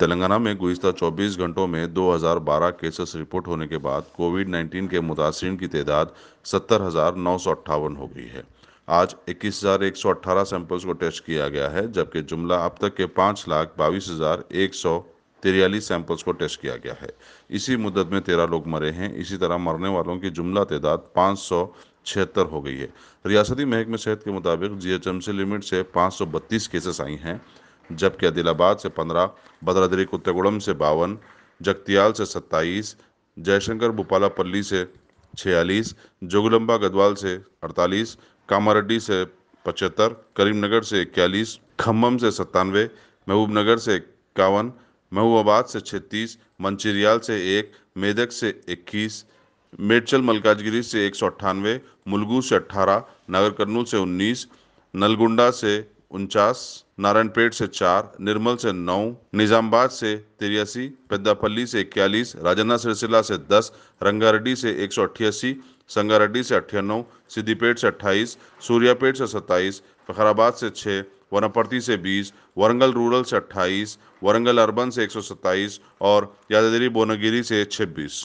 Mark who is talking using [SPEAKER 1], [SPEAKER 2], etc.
[SPEAKER 1] तेलंगाना में गुज्त 24 घंटों में 2012 केसेस रिपोर्ट होने के बाद कोविड 19 के मुतासरन की तदाद सत्तर हो गई है आज 21,118 सैंपल्स को टेस्ट किया गया है जबकि जुमला अब तक के पाँच लाख बाईस हज़ार एक सौ तिरयालीस सैंपल्स को टेस्ट किया गया है इसी मुद्दत में तेरह लोग मरे हैं इसी तरह मरने वालों की जुमला तदाद पाँच सौ छिहत्तर हो गई है रियासती महकमे सेहत के मुताबिक G H M C limit से पाँच सौ बत्तीस केसेस आई हैं जबकि आदिलाबाद से पंद्रह भद्राद्री कुत्तेगुड़म से बावन जगतियाल से सत्ताईस जयशंकर भोपालापल्ली से छियालीस जोगुलम्बा गदवाल से अड़तालीस कामारेड्डी से पचहत्तर करीमनगर से इक्यालीस खम्भम से सत्तानवे महबूबनगर से इक्यावन महबूबाबाद से छत्तीस मंचिरियाल से एक मेदक से इक्कीस मेडचल मलकाजगिरी से एक सौ अट्ठानवे मुलगू से अट्ठारह नगर से उन्नीस नलगुंडा से उनचास नारायणपेट से चार निर्मल से नौ निजामबाद से तिरासी पेद्दापल्ली से इक्यालीस राजना सिलसिला से दस रंगारेड्डी से एक सौ अट्ठासी संगारेड्डी से अट्ठानव सिद्दीपेट से अट्ठाईस सूर्यापेट से सत्ताईस फखराबाद से छः वनपर्ती से बीस वरंगल रूरल से अट्ठाईस वरंगल अर्बन से एक सौ सत्ताईस और यादगिरी बोनागिरी से छब्बीस